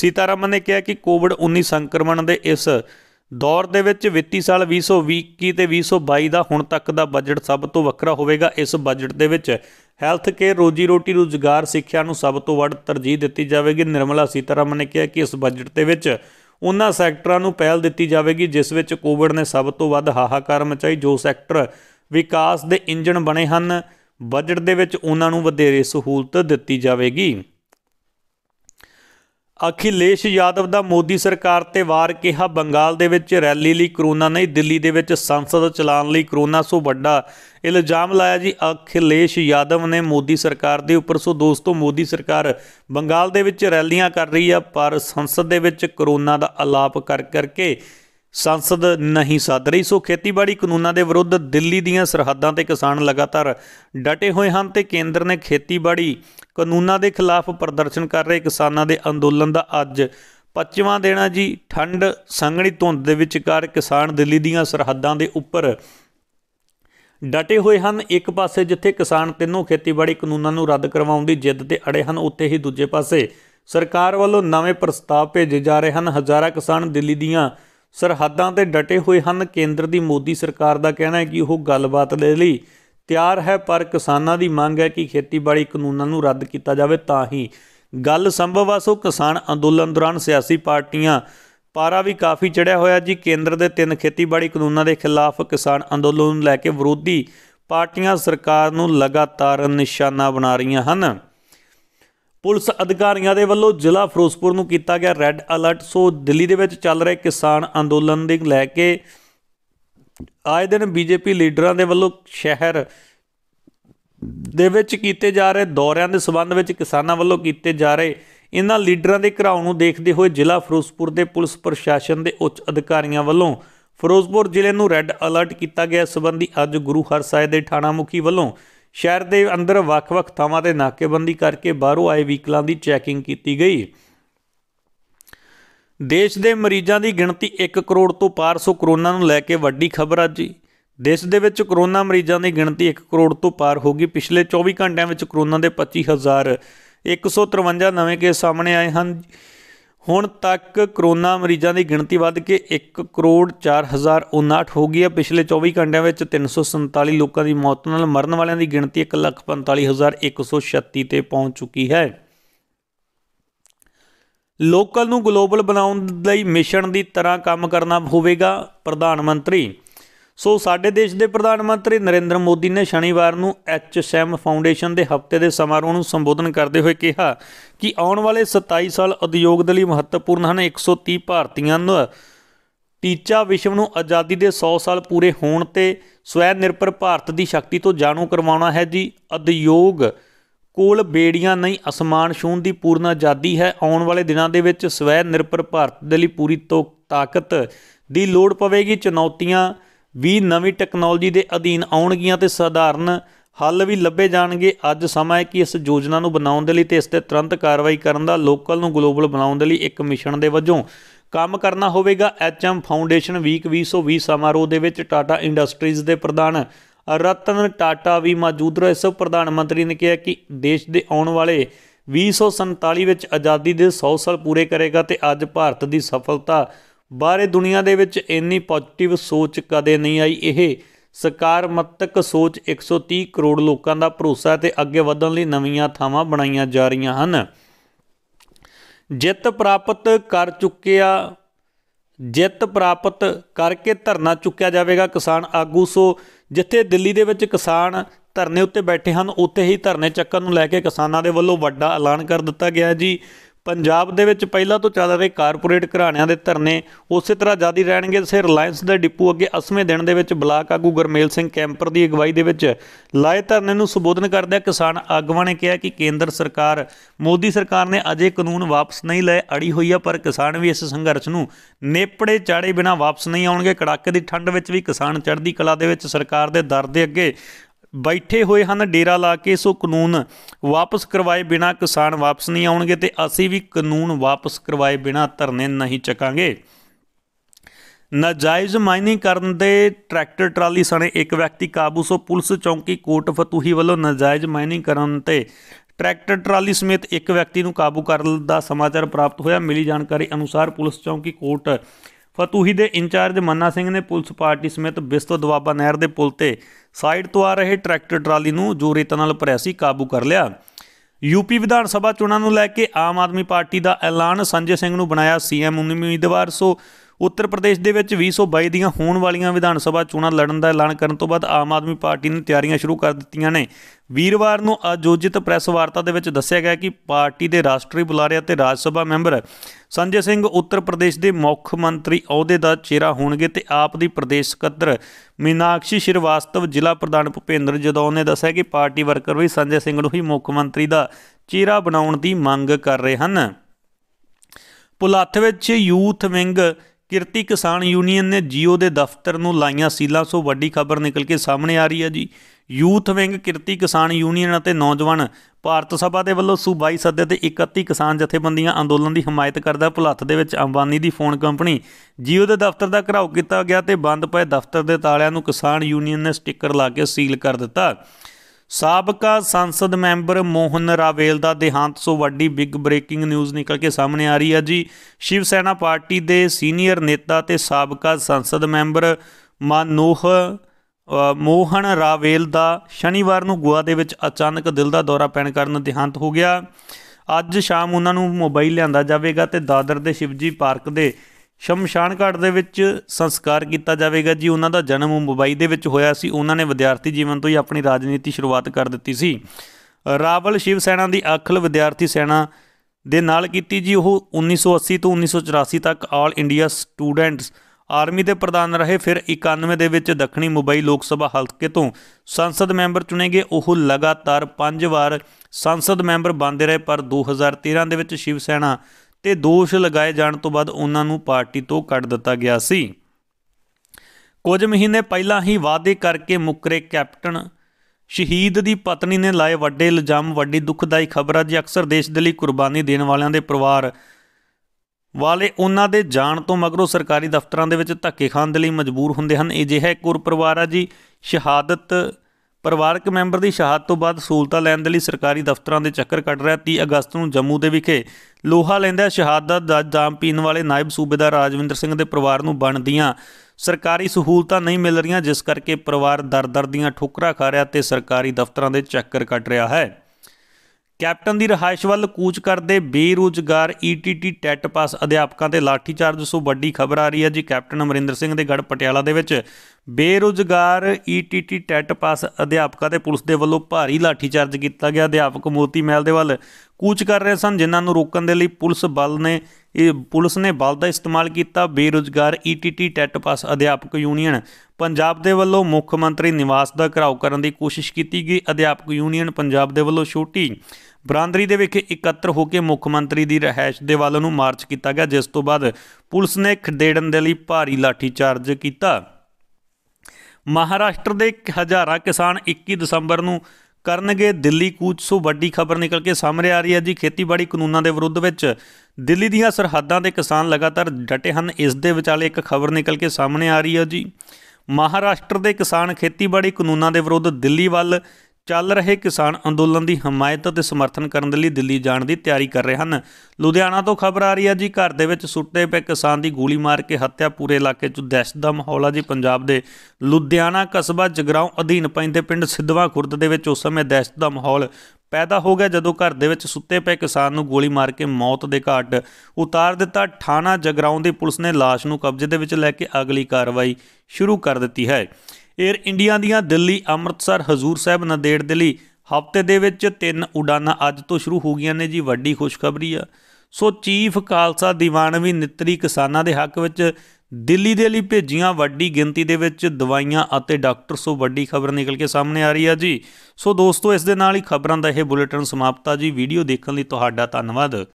S1: ਸੀਤਾਰਮਨ ਨੇ ਕਿਹਾ ਕਿ ਕੋਵਿਡ-19 ਸੰਕਰਮਣ ਦੇ ਇਸ ਦੌਰ ਦੇ ਵਿੱਚ ਵਿੱਤੀ ਸਾਲ 2020 ਤੇ 2022 ਦਾ ਹੁਣ ਤੱਕ ਦਾ ਬਜਟ ਸਭ ਤੋਂ ਵੱਖਰਾ ਹੋਵੇਗਾ ਇਸ ਬਜਟ ਦੇ ਵਿੱਚ ਹੈਲਥ ਕੇਅਰ ਰੋਜੀ ਰੋਟੀ ਰੁਜ਼ਗਾਰ ਸਿੱਖਿਆ ਨੂੰ ਸਭ ਤੋਂ ਵੱਧ ਤਰਜੀਹ ਦਿੱਤੀ ਜਾਵੇਗੀ ਨਿਰਮਲਾ ਸੀਤਾਰਮਨ ਨੇ ਕਿਹਾ ਕਿ ਇਸ ਬਜਟ ਦੇ ਵਿੱਚ ਉਹਨਾਂ ਸੈਕਟਰਾਂ ਨੂੰ ਪਹਿਲ ਦਿੱਤੀ ਜਾਵੇਗੀ ਜਿਸ ਵਿੱਚ ਕੋਵਿਡ ਨੇ ਸਭ ਤੋਂ ਵੱਧ ਹਾਹਾਕਾਰ ਮਚਾਈ ਜੋ ਸੈਕਟਰ ਵਿਕਾਸ ਦੇ ਇੰਜਣ ਬਣੇ ਹਨ ਬਜਟ ਦੇ ਵਿੱਚ ਉਹਨਾਂ ਨੂੰ ਵਧੇਰੇ ਸਹੂਲਤ ਦਿੱਤੀ ਜਾਵੇਗੀ ਅਖਿਲੇਸ਼ ਯਾਦਵ ਦਾ ਮੋਦੀ ਸਰਕਾਰ ਤੇ ਵਾਰ ਕਿਹਾ ਬੰਗਾਲ ਦੇ ਵਿੱਚ ਰੈਲੀ ਲਈ ਕਰੋਨਾ ਨਹੀਂ ਦਿੱਲੀ ਦੇ ਵਿੱਚ ਸੰਸਦ ਚਲਾਉਣ ਲਈ ਕਰੋਨਾ ਸੋ ਵੱਡਾ ਇਲਜ਼ਾਮ ਲਾਇਆ ਜੀ ਅਖਿਲੇਸ਼ ਯਾਦਵ ਨੇ ਮੋਦੀ ਸਰਕਾਰ ਦੇ ਉੱਪਰ ਸੋ ਦੋਸਤੋ ਮੋਦੀ ਸਰਕਾਰ ਬੰਗਾਲ ਦੇ ਵਿੱਚ ਰੈਲੀਆਂ ਕਰ ਰਹੀ ਆ ਪਰ ਸੰਸਦ ਦੇ ਵਿੱਚ ਕਰੋਨਾ ਦਾ ਆਲਾਪ ਕਰ ਕਰਕੇ ਸੰਸਦ ਨਹੀਂ ਸੱਦ ਰਹੀ ਸੋ ਖੇਤੀਬਾੜੀ ਕਾਨੂੰਨਾਂ ਦੇ ਵਿਰੁੱਧ ਦਿੱਲੀ ਦੀਆਂ ਸਰਹੱਦਾਂ ਤੇ ਕਿਸਾਨ ਲਗਾਤਾਰ ਡਟੇ ਹੋਏ ਹਨ ਤੇ ਕੇਂਦਰ ਨੇ ਖੇਤੀਬਾੜੀ ਕਾਨੂੰਨਾਂ ਦੇ ਖਿਲਾਫ ਪ੍ਰਦਰਸ਼ਨ ਕਰ ਰਹੇ ਕਿਸਾਨਾਂ ਦੇ ਅੰਦੋਲਨ ਦਾ ਅੱਜ 25ਵਾਂ ਦੇਣਾ ਜੀ ਠੰਡ ਸੰਘਣੀ ਧੁੰਦ ਦੇ ਵਿਚਕਾਰ ਕਿਸਾਨ ਦਿੱਲੀ ਦੀਆਂ ਸਰਹੱਦਾਂ ਦੇ ਉੱਪਰ ਡਟੇ ਹੋਏ ਹਨ ਇੱਕ ਪਾਸੇ ਜਿੱਥੇ ਕਿਸਾਨ ਤਿੰਨੋਂ ਖੇਤੀਬਾੜੀ ਕਾਨੂੰਨਾਂ ਨੂੰ ਰੱਦ ਕਰਵਾਉਣ ਦੀ ਜਿੱਦ ਤੇ ਅੜੇ ਹਨ ਉੱਥੇ ਹੀ ਦੂਜੇ ਪਾਸੇ ਸਰਕਾਰ ਵੱਲੋਂ ਨਵੇਂ ਪ੍ਰਸਤਾਵ ਭੇਜੇ ਜਾ ਰਹੇ ਹਨ ਹਜ਼ਾਰਾਂ ਕਿਸਾਨ ਦਿੱਲੀ ਦੀਆਂ ਸਰਹੱਦਾਂ ਤੇ ਡਟੇ ਹੋਏ ਹਨ ਕੇਂਦਰ ਦੀ ਮੋਦੀ ਸਰਕਾਰ ਦਾ ਕਹਿਣਾ ਹੈ ਕਿ ਉਹ ਗੱਲਬਾਤ ਦੇ ਲਈ ਤਿਆਰ ਹੈ ਪਰ ਕਿਸਾਨਾਂ ਦੀ ਮੰਗ ਹੈ ਕਿ ਖੇਤੀਬਾੜੀ ਕਾਨੂੰਨਾਂ ਨੂੰ ਰੱਦ ਕੀਤਾ ਜਾਵੇ ਤਾਂ ਹੀ ਗੱਲ ਸੰਭਵ ਆ ਸੋ ਕਿਸਾਨ ਅੰਦੋਲਨ ਦੌਰਾਨ ਸਿਆਸੀ ਪਾਰਟੀਆਂ ਪਾਰਾ ਵੀ ਕਾਫੀ ਚੜਿਆ ਹੋਇਆ ਜੀ ਕੇਂਦਰ ਦੇ ਤਿੰਨ ਖੇਤੀਬਾੜੀ ਕਾਨੂੰਨਾਂ ਦੇ ਖਿਲਾਫ ਕਿਸਾਨ ਅੰਦੋਲਨ ਨੂੰ ਲੈ ਕੇ ਵਿਰੋਧੀ ਪਾਰਟੀਆਂ ਸਰਕਾਰ ਨੂੰ ਲਗਾਤਾਰ ਨਿਸ਼ਾਨਾ ਬਣਾ ਰਹੀਆਂ ਹਨ ਪੁਲਿਸ ਅਧਿਕਾਰੀਆਂ ਦੇ ਵੱਲੋਂ ਜ਼ਿਲ੍ਹਾ ਫਿਰੋਜ਼ਪੁਰ ਨੂੰ ਕੀਤਾ ਗਿਆ ਰੈੱਡ ਅਲਰਟ ਸੋ ਦਿੱਲੀ ਦੇ ਵਿੱਚ ਚੱਲ ਰਹੇ ਕਿਸਾਨ ਅੰਦੋਲਨ ਦੇ ਲੈ ਕੇ ਆਏ ਦਿਨ ਬੀਜੇਪੀ ਲੀਡਰਾਂ ਦੇ ਵੱਲੋਂ ਸ਼ਹਿਰ ਦੇ ਵਿੱਚ ਕੀਤੇ ਜਾ ਰਹੇ ਦੌਰਿਆਂ ਦੇ ਸਬੰਧ ਵਿੱਚ ਕਿਸਾਨਾਂ ਵੱਲੋਂ ਕੀਤੇ ਜਾ ਰਹੇ ਇਹਨਾਂ ਲੀਡਰਾਂ ਦੇ ਘਰਾਉ ਨੂੰ ਦੇਖਦੇ ਹੋਏ ਜ਼ਿਲ੍ਹਾ ਫਿਰੋਜ਼ਪੁਰ ਦੇ ਪੁਲਿਸ ਪ੍ਰਸ਼ਾਸਨ ਦੇ ਉੱਚ ਅਧਿਕਾਰੀਆਂ ਵੱਲੋਂ ਫਿਰੋਜ਼ਪੁਰ ਜ਼ਿਲ੍ਹੇ ਨੂੰ ਰੈੱਡ ਅਲਰਟ ਕੀਤਾ ਗਿਆ ਸਬੰਧੀ ਅੱਜ ਗੁਰੂ ਹਰ ਸਾਹਿਬ ਦੇ ਥਾਣਾ ਮੁਖੀ ਵੱਲੋਂ ਸ਼ਹਿਰ ਦੇ ਅੰਦਰ ਵੱਖ-ਵੱਖ ਥਾਵਾਂ ਤੇ ਨਾਕੇਬੰਦੀ ਕਰਕੇ ਬਾਹਰੋਂ ਆਏ ਵਹੀਕਲਾਂ ਦੀ ਚੈਕਿੰਗ ਕੀਤੀ ਗਈ ਦੇਸ਼ ਦੇ ਮਰੀਜ਼ਾਂ ਦੀ ਗਿਣਤੀ 1 ਕਰੋੜ ਤੋਂ ਪਾਰ ਸੋ ਕਰੋਨਾ ਨੂੰ ਲੈ ਕੇ ਵੱਡੀ ਖਬਰ ਅੱਜ ਜੀ ਦੇਸ਼ ਦੇ ਵਿੱਚ ਕਰੋਨਾ ਮਰੀਜ਼ਾਂ ਦੀ ਗਿਣਤੀ 1 ਕਰੋੜ ਤੋਂ ਪਾਰ ਹੋ ਗਈ ਪਿਛਲੇ 24 ਘੰਟਿਆਂ ਵਿੱਚ ਕਰੋਨਾ ਦੇ 25153 ਨਵੇਂ ਕੇਸ ਸਾਹਮਣੇ ਆਏ ਹਨ ਹੁਣ ਤੱਕ ਕਰੋਨਾ ਮਰੀਜ਼ਾਂ ਦੀ ਗਿਣਤੀ ਵੱਧ ਕੇ 1 ਕਰੋੜ 4059 ਹੋ ਗਈ ਹੈ ਪਿਛਲੇ 24 ਘੰਟਿਆਂ ਵਿੱਚ 347 ਲੋਕਾਂ ਦੀ ਮੌਤ ਨਾਲ ਮਰਨ ਵਾਲਿਆਂ ਦੀ ਗਿਣਤੀ 145136 ਤੇ ਪਹੁੰਚ ਚੁੱਕੀ ਹੈ ਲੋਕਲ ਨੂੰ ਗਲੋਬਲ ਬਣਾਉਣ ਲਈ ਮਿਸ਼ਨ ਦੀ ਤਰ੍ਹਾਂ ਕੰਮ ਕਰਨਾ ਹੋਵੇਗਾ ਪ੍ਰਧਾਨ ਮੰਤਰੀ ਸੋ ਸਾਡੇ ਦੇਸ਼ ਦੇ ਪ੍ਰਧਾਨ ਮੰਤਰੀ ਨਰਿੰਦਰ ਮੋਦੀ ਨੇ ਸ਼ਨੀਵਾਰ ਨੂੰ ਐਚਐਸਐਮ ਫਾਊਂਡੇਸ਼ਨ ਦੇ ਹਫਤੇ ਦੇ ਸਮਾਰੋਹ ਨੂੰ ਸੰਬੋਧਨ ਕਰਦੇ ਹੋਏ ਕਿਹਾ ਕਿ ਆਉਣ ਵਾਲੇ 27 ਸਾਲ ਉਦਯੋਗ ਦੇ ਲਈ ਮਹੱਤਵਪੂਰਨ ਹਨ 130 ਭਾਰਤੀਆਂ ਨੂੰ ਟੀਚਾ ਵਿਸ਼ਵ ਨੂੰ ਆਜ਼ਾਦੀ ਦੇ 100 ਸਾਲ ਪੂਰੇ ਹੋਣ ਤੇ ਸਵੈ ਨਿਰਭਰ ਭਾਰਤ ਦੀ ਸ਼ਕਤੀ ਤੋਂ ਜਾਣੂ ਕਰਵਾਉਣਾ ਹੈ ਜੀ ਉਦਯੋਗ ਕੋਲ ਬੇੜੀਆਂ ਨਹੀਂ ਅਸਮਾਨ ਛੂਣ ਦੀ ਪੂਰਨ ਆਜ਼ਾਦੀ ਹੈ ਆਉਣ ਵਾਲੇ ਦਿਨਾਂ ਦੇ ਵਿੱਚ ਸਵੈ ਨਿਰਭਰ ਭਾਰਤ ਦੇ ਲਈ ਪੂਰੀ ਤਾਕਤ ਦੀ ਲੋੜ ਪਵੇਗੀ ਚੁਣੌਤੀਆਂ ਵੀ ਨਵੀਂ ਟੈਕਨੋਲੋਜੀ ਦੇ ਅਧੀਨ ਆਉਣਗੀਆਂ ਤੇ ਸਧਾਰਨ ਹੱਲ ਵੀ ਲੱਭੇ ਜਾਣਗੇ ਅੱਜ ਸਮਾਂ ਹੈ ਕਿ ਇਸ ਯੋਜਨਾ ਨੂੰ ਬਣਾਉਣ ਦੇ ਲਈ ਤੇ ਇਸ ਤੇ ਤੁਰੰਤ ਕਾਰਵਾਈ ਕਰਨ ਦਾ ਲੋਕਲ ਨੂੰ ਗਲੋਬਲ ਬਣਾਉਣ ਦੇ ਲਈ ਇੱਕ ਮਿਸ਼ਨ ਦੇ ਵਜੋਂ ਕੰਮ ਕਰਨਾ ਹੋਵੇਗਾ ਐਚਐਮ ਫਾਊਂਡੇਸ਼ਨ ਵੀਕ 2020 ਸਮਾਰੋਹ ਦੇ ਵਿੱਚ ਟਾਟਾ ਇੰਡਸਟਰੀਜ਼ ਦੇ ਪ੍ਰਧਾਨ ਰਤਨ ਟਾਟਾ ਵੀ ਮੌਜੂਦ ਰਹੇ ਸਭ ਪ੍ਰਧਾਨ ਮੰਤਰੀ ਨੇ ਕਿਹਾ ਕਿ ਦੇਸ਼ ਦੇ ਆਉਣ ਵਾਲੇ 2047 ਵਿੱਚ ਆਜ਼ਾਦੀ ਦੇ 100 ਸਾਲ ਪੂਰੇ ਕਰੇਗਾ ਤੇ ਅੱਜ ਭਾਰਤ ਦੀ ਸਫਲਤਾ ਬਾਰੇ ਦੁਨੀਆ ਦੇ ਵਿੱਚ ਇੰਨੀ ਪੋਜ਼ਿਟਿਵ ਸੋਚ ਕਦੇ ਨਹੀਂ ਆਈ ਇਹ ਸਕਾਰਮਤਕ ਸੋਚ 130 ਕਰੋੜ ਲੋਕਾਂ ਦਾ ਭਰੋਸਾ ਤੇ ਅੱਗੇ ਵਧਣ ਲਈ ਨਵੀਆਂ ਥਾਵਾਂ ਬਣਾਈਆਂ ਜਾ ਰਹੀਆਂ ਹਨ ਜਿੱਤ ਪ੍ਰਾਪਤ ਕਰ ਚੁੱਕਿਆ ਜਿੱਤ ਪ੍ਰਾਪਤ ਕਰਕੇ ਧਰਨਾ ਚੁੱਕਿਆ ਜਾਵੇਗਾ ਕਿਸਾਨ ਆਗੂ ਸੋ ਜਿੱਥੇ ਦਿੱਲੀ ਦੇ ਵਿੱਚ ਕਿਸਾਨ ਧਰਨੇ ਉੱਤੇ ਬੈਠੇ ਹਨ ਉੱਥੇ ਹੀ ਧਰਨੇ ਚੱਕਣ ਨੂੰ ਲੈ ਕੇ ਕਿਸਾਨਾਂ ਦੇ ਵੱਲੋਂ ਵੱਡਾ ਐਲਾਨ ਕਰ ਦਿੱਤਾ ਗਿਆ ਜੀ ਪੰਜਾਬ ਦੇ ਵਿੱਚ ਪਹਿਲਾਂ ਤੋਂ ਚੱਲ ਰਹੇ ਕਾਰਪੋਰੇਟ ਘਰਾਣਿਆਂ ਦੇ ਧਰਨੇ ਉਸੇ ਤਰ੍ਹਾਂ ਜਾਰੀ ਰਹਿਣਗੇ ਸੇ ਰਿਲਾਇੰਸ ਦੇ ਡਿਪੂ ਅੱਗੇ ਅਸਵੇਂ ਦਿਨ ਦੇ ਵਿੱਚ ਬਲਾਕ ਆਗੂ ਗਰਮੇਲ ਸਿੰਘ ਕੈਂਪਰ ਦੀ ਅਗਵਾਈ ਦੇ ਵਿੱਚ ਲਾਏ ਧਰਨੇ ਨੂੰ ਸੰਬੋਧਨ ਕਰਦੇ ਕਿਸਾਨ ਆਗੂਆਂ ਨੇ ਕਿਹਾ ਕਿ ਕੇਂਦਰ ਸਰਕਾਰ ਮੋਦੀ ਸਰਕਾਰ ਨੇ ਅਜੇ ਕਾਨੂੰਨ ਵਾਪਸ ਨਹੀਂ ਲਏ ਅੜੀ ਹੋਈ ਆ ਪਰ ਕਿਸਾਨ ਵੀ ਇਸ ਸੰਘਰਸ਼ ਨੂੰ ਨੇਪੜੇ ਚਾੜੇ ਬਿਨਾ ਵਾਪਸ ਨਹੀਂ ਆਉਣਗੇ ਕੜਾਕੇ ਦੀ ਠੰਡ ਵਿੱਚ ਵੀ ਕਿਸਾਨ ਚੜ੍ਹਦੀ ਕਲਾ ਦੇ ਵਿੱਚ ਸਰਕਾਰ ਦੇ ਦਰ ਦੇ ਅੱਗੇ ਬੈਠੇ ਹੋਏ ਹਨ ਡੇਰਾ ਲਾ ਕੇ ਸੋ ਕਾਨੂੰਨ ਵਾਪਸ ਕਰਵਾਏ ਬਿਨਾ ਕਿਸਾਨ ਵਾਪਸ ਨਹੀਂ ਆਉਣਗੇ ਤੇ ਅਸੀਂ ਵੀ ਕਾਨੂੰਨ ਵਾਪਸ ਕਰਵਾਏ ਬਿਨਾ ਧਰਨੇ ਨਹੀਂ ਚੱਕਾਂਗੇ ਨਜਾਇਜ਼ ਮਾਈਨਿੰਗ ਕਰਨ ਦੇ ਟਰੈਕਟਰ ਟਰਾਲੀ ਸਣੇ ਇੱਕ ਵਿਅਕਤੀ ਕਾਬੂ ਸੋ ਪੁਲਿਸ ਚੌਂਕੀ ਕੋਟ ਫਤੂਹੀ ਵੱਲੋਂ ਨਜਾਇਜ਼ ਮਾਈਨਿੰਗ ਕਰਨ ਤੇ ਟਰੈਕਟਰ ਟਰਾਲੀ ਸਮੇਤ ਇੱਕ ਵਿਅਕਤੀ ਨੂੰ ਕਾਬੂ ਕਰਨ ਦਾ ਸਮਾਚਾਰ ਪ੍ਰਾਪਤ ਹੋਇਆ ਮਿਲੀ ਜਾਣਕਾਰੀ ਅਨੁਸਾਰ ਪੁਲਿਸ ਚੌਂਕੀ ਕੋਟ ਫਤੂਹੀ ਦੇ ਇੰਚਾਰਜ ਮੰਨਾ ਸਿੰਘ ਨੇ ਪੁਲਿਸ ਪਾਰਟੀ ਸਮੇਤ ਬਿਸਤੋ ਦਵਾਬਾ ਨਹਿਰ ਦੇ ਪੁਲ ਤੇ ਸਾਈਡ ਤੋਂ ਆ ਰਹੇ ਟਰੈਕਟਰ ਟਰਾਲੀ ਨੂੰ ਜੋ ਰੇਤ ਨਾਲ ਭਰਿਆ ਸੀ ਕਾਬੂ ਕਰ ਲਿਆ ਯੂਪੀ ਵਿਧਾਨ ਸਭਾ ਚੋਣਾਂ ਨੂੰ ਲੈ ਕੇ ਆਮ ਆਦਮੀ ਪਾਰਟੀ ਦਾ ਐਲਾਨ ਸੰਜੇ ਸਿੰਘ ਨੂੰ ਬਣਾਇਆ ਸੀਐਮ ਉਮੀਦਵਾਰ ਸੋ ਉੱਤਰ ਪ੍ਰਦੇਸ਼ ਦੇ ਵਿੱਚ 2022 ਦੀਆਂ ਹੋਣ ਵਾਲੀਆਂ ਵਿਧਾਨ ਸਭਾ ਚੋਣਾਂ ਲੜਨ ਦਾ ਐਲਾਨ ਕਰਨ ਤੋਂ ਬਾਅਦ ਆਮ ਆਦਮੀ ਪਾਰਟੀ ਨੇ ਤਿਆਰੀਆਂ ਸ਼ੁਰੂ ਕਰ ਦਿੱਤੀਆਂ ਨੇ ਵੀਰਵਾਰ ਨੂੰ ਆਯੋਜਿਤ ਪ੍ਰੈਸ ਵਾਰਤਾ ਦੇ ਵਿੱਚ ਦੱਸਿਆ ਗਿਆ ਕਿ ਪਾਰਟੀ ਦੇ ਰਾਸ਼ਟਰੀ ਬੁਲਾਰੇ ਅਤੇ ਰਾਜ ਸਭਾ ਮੈਂਬਰ ਸੰਜੇ ਸਿੰਘ ਉੱਤਰ ਪ੍ਰਦੇਸ਼ ਦੇ ਮੁੱਖ ਮੰਤਰੀ ਅਹੁਦੇ ਦਾ ਚਿਹਰਾ ਹੋਣਗੇ ਤੇ ਆਪ ਦੀ ਪ੍ਰਦੇਸ਼ ਸਕੱਤਰ ਮੀਨਾਕਸ਼ੀ ਸ਼ਿਰਵਾਸਤਵ ਜ਼ਿਲ੍ਹਾ ਪ੍ਰਧਾਨ ਭੁਪੇਂਦਰ ਜਦੋਂ ਨੇ ਦੱਸਿਆ ਕਿ ਪਾਰਟੀ ਵਰਕਰ ਵੀ ਸੰਜੇ ਸਿੰਘ ਨੂੰ ਹੀ ਮੁੱਖ ਮੰਤਰੀ ਦਾ ਚਿਹਰਾ ਬਣਾਉਣ ਦੀ ਮੰਗ ਕਰ ਰਹੇ ਹਨ ਪੁਲਾਥ ਵਿੱਚ ਯੂਥ ਵਿੰਗ ਕਿਰਤੀ ਕਿਸਾਨ ਯੂਨੀਅਨ ਨੇ ਜੀਓ ਦੇ ਦਫ਼ਤਰ ਨੂੰ ਲਾਈਆਂ ਸੀਲਾਂ ਸੋ ਵੱਡੀ ਖਬਰ ਨਿਕਲ ਕੇ ਸਾਹਮਣੇ ਆ ਰਹੀ ਹੈ ਜੀ ਯੂਥ ਵਿੰਗ ਕਿਰਤੀ ਕਿਸਾਨ ਯੂਨੀਅਨ ਅਤੇ ਨੌਜਵਾਨ ਭਾਰਤ ਸਭਾ ਦੇ ਵੱਲੋਂ ਸੂਬਾਈ ਸੱਦੇ ਤੇ 31 ਕਿਸਾਨ ਜਥੇਬੰਦੀਆਂ ਅੰਦੋਲਨ ਦੀ ਹਮਾਇਤ ਕਰਦਾ ਭੁਲੱਥ ਦੇ ਵਿੱਚ ਅੰਬਾਨੀ ਦੀ ਫੋਨ ਕੰਪਨੀ ਜੀਓ ਦੇ ਦਫ਼ਤਰ ਦਾ ਘਰਾਓ ਕੀਤਾ ਗਿਆ ਤੇ ਬੰਦ ਪਏ ਦਫ਼ਤਰ ਦੇ ਤਾਲਿਆਂ ਨੂੰ ਕਿਸਾਨ ਯੂਨੀਅਨ ਨੇ ਸਟicker ਲਾ ਕੇ ਸੀਲ ਕਰ ਦਿੱਤਾ ਸਾਬਕਾ ਸੰਸਦ ਮੈਂਬਰ ਮੋਹਨ ਰਾਵੇਲ ਦਾ ਦੇਹਾਂਤ ਸੋ ਵੱਡੀ ਬਿਗ ਬ੍ਰੇਕਿੰਗ ਨਿਊਜ਼ ਨਿਕਲ ਕੇ ਸਾਹਮਣੇ ਆ ਰਹੀ ਹੈ ਜੀ ਸ਼ਿਵ ਸੈਨਾ ਪਾਰਟੀ ਦੇ ਸੀਨੀਅਰ ਨੇਤਾ ਤੇ ਸਾਬਕਾ ਸੰਸਦ ਮੈਂਬਰ ਮਨੋਹ ਮੋਹਨ ਰਾਵੇਲ ਦਾ ਸ਼ਨੀਵਾਰ ਨੂੰ ਗੁਆ ਦੇ ਵਿੱਚ ਅਚਾਨਕ ਦਿਲ ਦਾ ਦੌਰਾ ਪੈਣ ਕਾਰਨ ਦੇਹਾਂਤ ਹੋ ਗਿਆ ਅੱਜ ਸ਼ਾਮ ਉਹਨਾਂ ਨੂੰ ਮੋਬਾਈਲ ਲਿਆਂਦਾ ਜਾਵੇਗਾ ਤੇ ਦਾਦਰ ਦੇ ਸ਼ਿਵਜੀ ਪਾਰਕ ਦੇ ਸ਼ਮਸ਼ਾਨ ਘਾਟ ਦੇ ਵਿੱਚ ਸੰਸਕਾਰ ਕੀਤਾ ਜਾਵੇਗਾ ਜੀ ਉਹਨਾਂ ਦਾ ਜਨਮ ਮੁੰਬਈ ਦੇ ਵਿੱਚ ਹੋਇਆ ਸੀ ਉਹਨਾਂ ਨੇ ਵਿਦਿਆਰਥੀ ਜੀਵਨ ਤੋਂ ਹੀ ਆਪਣੀ ਰਾਜਨੀਤੀ ਸ਼ੁਰੂਆਤ ਕਰ ਦਿੱਤੀ ਸੀ ਰਾਵਲ ਸ਼ਿਵ ਸੈਨਾ ਦੀ ਅਖਲ ਵਿਦਿਆਰਥੀ ਸੈਨਾ ਦੇ ਨਾਲ ਕੀਤੀ ਜੀ ਉਹ 1980 ਤੋਂ 1984 ਤੱਕ ਆਲ ਇੰਡੀਆ ਸਟੂਡੈਂਟਸ ਆਰਮੀ ਦੇ ਪ੍ਰਧਾਨ ਰਹੇ ਫਿਰ 91 ਦੇ ਵਿੱਚ ਦੱਖਣੀ ਮੁੰਬਈ ਲੋਕ ਸਭਾ ਹਲਕੇ ਤੋਂ ਸੰਸਦ ਮੈਂਬਰ ਚੁਣੇ ਗਏ ਉਹ ਲਗਾਤਾਰ 5 ਵਾਰ ਸੰਸਦ ਮੈਂਬਰ ਬਣਦੇ ਰਹੇ ਪਰ 2013 ਦੇ ਵਿੱਚ ਸ਼ਿਵ ਸੈਨਾ ਤੇ ਦੋਸ਼ ਲਗਾਏ ਜਾਣ ਤੋਂ ਬਾਅਦ ਉਹਨਾਂ ਨੂੰ ਪਾਰਟੀ ਤੋਂ ਕੱਢ ਦਿੱਤਾ ਗਿਆ ਸੀ ਕੁਝ ਮਹੀਨੇ ਪਹਿਲਾਂ ਹੀ ਵਾਅਦੇ ਕਰਕੇ ਮੁਕਰੇ ਕੈਪਟਨ ਸ਼ਹੀਦ ਦੀ ਪਤਨੀ ਨੇ ਲਾਏ ਵੱਡੇ ਇਲਜ਼ਾਮ ਵੱਡੀ ਦੁਖਦਾਈ ਖਬਰ ਹੈ ਅਕਸਰ ਦੇਸ਼ ਦੇ ਲਈ ਕੁਰਬਾਨੀ ਦੇਣ ਵਾਲਿਆਂ ਦੇ ਪਰਿਵਾਰ ਵਾਲੇ ਉਹਨਾਂ ਦੇ ਜਾਣ ਤੋਂ ਮਗਰੋਂ ਸਰਕਾਰੀ ਦਫ਼ਤਰਾਂ ਦੇ ਵਿੱਚ ਧੱਕੇ ਖਾਣ ਦੇ ਲਈ ਮਜਬੂਰ ਹੁੰਦੇ ਹਨ ਇਹ ਜਿਹੇ ਇੱਕ ਪਰਿਵਾਰਾ ਪਰਿਵਾਰ ਆ ਜੀ ਸ਼ਹਾਦਤ ਪਰਿਵਾਰਕ ਮੈਂਬਰ ਦੀ ਸ਼ਹਾਦਤ ਤੋਂ ਬਾਅਦ ਸਹੂਲਤਾਂ ਲੈਣ ਦੇ ਲਈ ਸਰਕਾਰੀ ਦਫ਼ਤਰਾਂ ਦੇ ਚੱਕਰ ਕੱਢ ਰਿਹਾ 30 ਅਗਸਤ ਨੂੰ ਜੰਮੂ ਦੇ ਵਿਖੇ ਲੋਹਾ ਲੈਂਦਾ ਸ਼ਹਾਦਤ ਦਾ ਜਾਮ ਪੀਣ ਵਾਲੇ ਨਾਇਬ ਸੂਬੇਦਾਰ ਰਾਜਵਿੰਦਰ ਸਿੰਘ ਦੇ ਪਰਿਵਾਰ ਨੂੰ ਬਣਦੀਆਂ ਸਰਕਾਰੀ ਸਹੂਲਤਾਂ ਨਹੀਂ ਮਿਲ ਰਹੀਆਂ ਜਿਸ ਕਰਕੇ ਪਰਿਵਾਰ ਦਰ-ਦਰ ਦੀਆਂ ਠੋਕਰਾਂ ਖਾ ਰਿਹਾ ਤੇ ਸਰਕਾਰੀ ਦਫ਼ਤਰਾਂ ਦੇ ਚੱਕਰ ਕੱਢ ਰਿਹਾ ਹੈ ਕੈਪਟਨ ਦੀ ਰਹਾਇਸ਼ ਵੱਲ ਕੂਚ ਕਰਦੇ ਬੇਰੋਜ਼ਗਾਰ ਈਟੀਟੀ ਟੈਟ ਪਾਸ ਅਧਿਆਪਕਾਂ ਤੇ ਲਾਠੀ ਚਾਰਜ ਸੋ ਵੱਡੀ ਖਬਰ ਆ ਰਹੀ ਹੈ ਜੀ ਕੈਪਟਨ ਅਮਰਿੰਦਰ ਸਿੰਘ ਦੇ ਗੜ ਪਟਿਆਲਾ ਦੇ ਵਿੱਚ ਬੇਰੁਜ਼ਗਾਰ ਈਟੀਟੀ e ਟੈਟ ਪਾਸ ਅਧਿਆਪਕਾਂ ਤੇ ਪੁਲਿਸ ਦੇ ਵੱਲੋਂ ਭਾਰੀ ਲਾਠੀ ਚਾਰਜ ਕੀਤਾ ਗਿਆ ਅਧਿਆਪਕ ਮੋਤੀ ਮਹਿਲ ਦੇ ਵੱਲ ਕੂਚ ਕਰ ਰਹੇ ਸਨ ਜਿਨ੍ਹਾਂ ਨੂੰ ਰੋਕਣ ਦੇ ਲਈ ਪੁਲਿਸ ਬਲ ਨੇ ਇਹ ਪੁਲਿਸ ਨੇ ਬਲ ਦਾ ਇਸਤੇਮਾਲ ਕੀਤਾ ਬੇਰੁਜ਼ਗਾਰ ਈਟੀਟੀ e ਟੈਟ ਪਾਸ ਅਧਿਆਪਕ ਯੂਨੀਅਨ ਪੰਜਾਬ ਦੇ ਵੱਲੋਂ ਮੁੱਖ ਮੰਤਰੀ ਨਿਵਾਸ ਦਾ ਘਰਾਓ ਕਰਨ ਦੀ ਕੋਸ਼ਿਸ਼ ਕੀਤੀ ਗਈ ਅਧਿਆਪਕ ਯੂਨੀਅਨ ਪੰਜਾਬ ਦੇ ਵੱਲੋਂ ਛੋਟੀ ਬਰਾਂਦਰੀ ਦੇ ਵਿਖੇ ਇਕੱਤਰ ਹੋ ਕੇ ਮੁੱਖ ਮੰਤਰੀ ਦੀ ਰਹਿائش ਦੇ ਵੱਲ ਨੂੰ ਮਾਰਚ ਕੀਤਾ ਗਿਆ ਜਿਸ ਤੋਂ ਬਾਅਦ ਪੁਲਿਸ ਨੇ ਖਦੇੜਨ ਦੇ ਲਈ ਭਾਰੀ ਲਾਠੀ ਚਾਰਜ ਕੀਤਾ ਮਹਾਰਾਸ਼ਟਰ ਦੇ ਹਜ਼ਾਰਾਂ ਕਿਸਾਨ 21 ਦਸੰਬਰ ਨੂੰ ਕਰਨਗੇ ਦਿੱਲੀ ਕੂਚ ਸੋ ਵੱਡੀ ਖਬਰ ਨਿਕਲ ਕੇ ਸਾਹਮਣੇ ਆ ਰਹੀ ਹੈ ਜੀ ਖੇਤੀਬਾੜੀ ਕਾਨੂੰਨਾਂ ਦੇ ਵਿਰੁੱਧ ਵਿੱਚ ਦਿੱਲੀ ਦੀਆਂ ਸਰਹੱਦਾਂ ਦੇ ਕਿਸਾਨ ਲਗਾਤਾਰ ਡਟੇ ਹਨ ਇਸ ਦੇ ਵਿਚਾਲੇ ਇੱਕ ਖਬਰ ਨਿਕਲ ਕੇ ਸਾਹਮਣੇ ਆ ਰਹੀ ਹੈ ਜੀ ਮਹਾਰਾਸ਼ਟਰ ਦੇ ਕਿਸਾਨ ਖੇਤੀਬਾੜੀ ਕਾਨੂੰਨਾਂ ਦੇ ਵਿਰੁੱਧ ਦਿੱਲੀ ਵੱਲ ਚੱਲ ਰਹੇ ਕਿਸਾਨ ਅੰਦੋਲਨ ਦੀ ਹਮਾਇਤ ਅਤੇ ਸਮਰਥਨ ਕਰਨ ਦੇ ਲਈ ਦਿੱਲੀ ਜਾਣ ਦੀ ਤਿਆਰੀ ਕਰ ਰਹੇ ਹਨ ਲੁਧਿਆਣਾ ਤੋਂ ਖਬਰ ਆ ਰਹੀ ਹੈ ਜੀ ਘਰ ਦੇ ਵਿੱਚ ਸੁੱਤੇ ਪਏ ਕਿਸਾਨ ਦੀ ਗੋਲੀ ਮਾਰ ਕੇ ਹੱਤਿਆ ਪੂਰੇ ਇਲਾਕੇ 'ਚ ਦਹਿਸ਼ਤ ਦਾ ਮਾਹੌਲ ਆ ਜੀ ਪੰਜਾਬ ਦੇ ਲੁਧਿਆਣਾ ਕਸਬਾ ਜਗਰਾਉਂ ਅਧੀਨ ਪੈਂਦੇ ਪਿੰਡ ਸਿੱਧਵਾ ਖੁਰਦ ਦੇ ਵਿੱਚ ਉਸ ਸਮੇਂ ਦਹਿਸ਼ਤ ਦਾ ਮਾਹੌਲ ਪੈਦਾ ਹੋ ਗਿਆ ਜਦੋਂ ਘਰ ਦੇ ਵਿੱਚ ਸੁੱਤੇ ਪਏ ਕਿਸਾਨ ਨੂੰ ਗੋਲੀ ਮਾਰ ਕੇ ਮੌਤ ਦੇ ਘਾਟ ਉਤਾਰ ਦਿੱਤਾ ਥਾਣਾ ਜਗਰਾਉਂ ਦੀ ਪੁਲਿਸ ਨੇ ਲਾਸ਼ ਨੂੰ ਕਬਜ਼ੇ ਦੇ ਵਿੱਚ ਲੈ ਕੇ ਅਗਲੀ ਕਾਰਵਾਈ ਸ਼ੁਰੂ ਕਰ ਦਿੱਤੀ ਹੈ ਏਅਰ ਇੰਡੀਆ ਦੀਆਂ ਦਿੱਲੀ ਅੰਮ੍ਰਿਤਸਰ ਹਜ਼ੂਰ ਸਾਹਿਬ ਨਦੇੜ ਦੇ ਲਈ ਹਫਤੇ ਦੇ ਵਿੱਚ ਤਿੰਨ ਉਡਾਨਾਂ ਅੱਜ ਤੋਂ ਸ਼ੁਰੂ ਹੋ ਗਈਆਂ ਨੇ ਜੀ ਵੱਡੀ ਖੁਸ਼ਖਬਰੀ ਆ ਸੋ ਚੀਫ ਕਾਲਸਾ ਦੀਵਾਨ ਵੀ ਨਿਤਰੀ ਕਿਸਾਨਾਂ ਦੇ ਹੱਕ ਵਿੱਚ ਦਿੱਲੀ ਦੇ ਲਈ ਭੇਜੀਆਂ ਵੱਡੀ ਗਿਣਤੀ ਦੇ ਵਿੱਚ ਦਵਾਈਆਂ ਅਤੇ ਡਾਕਟਰ ਸੋ ਵੱਡੀ ਖਬਰ ਨਿਕਲ ਕੇ ਸਾਹਮਣੇ ਆ ਰਹੀ ਆ ਜੀ ਸੋ ਦੋਸਤੋ ਇਸ ਦੇ ਨਾਲ ਹੀ ਖਬਰਾਂ ਦਾ ਇਹ ਬੁਲੇਟਿਨ ਸਮਾਪਤ ਆ ਜੀ ਵੀਡੀਓ ਦੇਖਣ ਲਈ ਤੁਹਾਡਾ ਧੰਨਵਾਦ